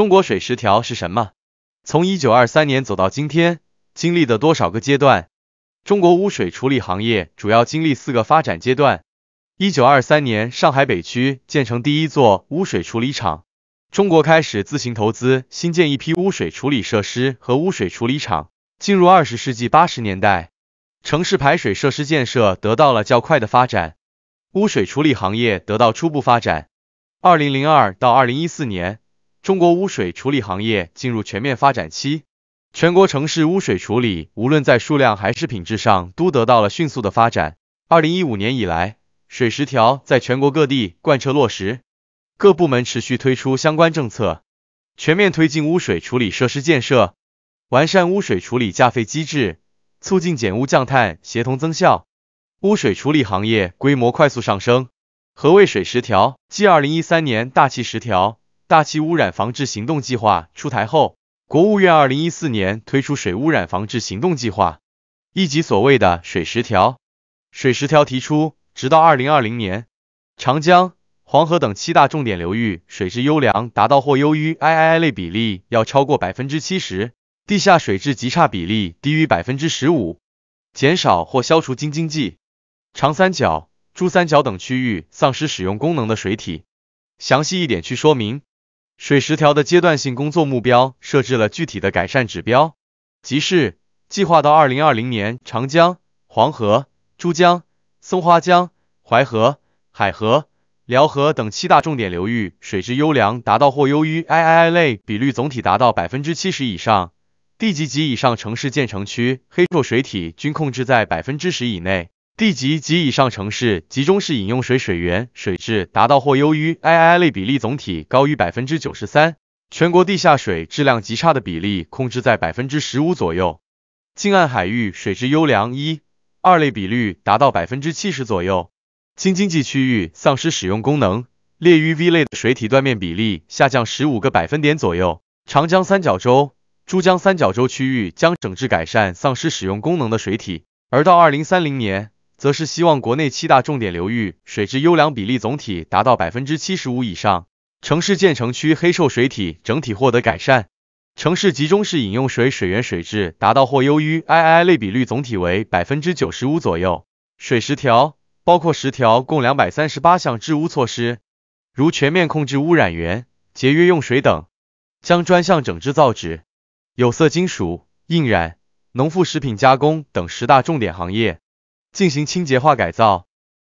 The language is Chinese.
中国水十条是什么？从一九二三年走到今天，经历的多少个阶段？中国污水处理行业主要经历四个发展阶段。一九二三年，上海北区建成第一座污水处理厂，中国开始自行投资新建一批污水处理设施和污水处理厂。进入二十世纪八十年代，城市排水设施建设得到了较快的发展，污水处理行业得到初步发展。二零零二到二零一四年。中国污水处理行业进入全面发展期，全国城市污水处理无论在数量还是品质上都得到了迅速的发展。二零一五年以来，水十条在全国各地贯彻落实，各部门持续推出相关政策，全面推进污水处理设施建设，完善污水处理价费机制，促进减污降碳协同增效。污水处理行业规模快速上升。何为水十条？继二零一三年大气十条。大气污染防治行动计划出台后，国务院二零一四年推出水污染防治行动计划，一级所谓的“水十条”。水十条提出，直到二零二零年，长江、黄河等七大重点流域水质优良达到或优于 II 类比例要超过百分之七十，地下水质极差比例低于百分之十五，减少或消除京津冀、长三角、珠三角等区域丧失使用功能的水体。详细一点去说明。水十条的阶段性工作目标设置了具体的改善指标，即是计划到二零二零年，长江、黄河、珠江、松花江、淮河、海河、辽河等七大重点流域水质优良达到或优于 II 类比率，总体达到百分之七十以上，地级及以上城市建成区黑臭水体均控制在百分之十以内。地级及以上城市集中式饮用水水源水质达到或优于 I、I 类比例总体高于百分之九十三，全国地下水质量极差的比例控制在百分之十五左右。近岸海域水质优良一、二类比率达到百分之七十左右。京津冀区域丧失使用功能，劣于 V 类的水体断面比例下降十五个百分点左右。长江三角洲、珠江三角洲区域将整治改善丧失使用功能的水体，而到二零三零年。则是希望国内七大重点流域水质优良比例总体达到百分之七十五以上，城市建成区黑臭水体整体获得改善，城市集中式饮用水水源水质达到或优于 II 类比率总体为百分之九十五左右。水十条包括十条共两百三十八项治污措施，如全面控制污染源、节约用水等，将专项整治造纸、有色金属、印染、农副食品加工等十大重点行业。进行清洁化改造。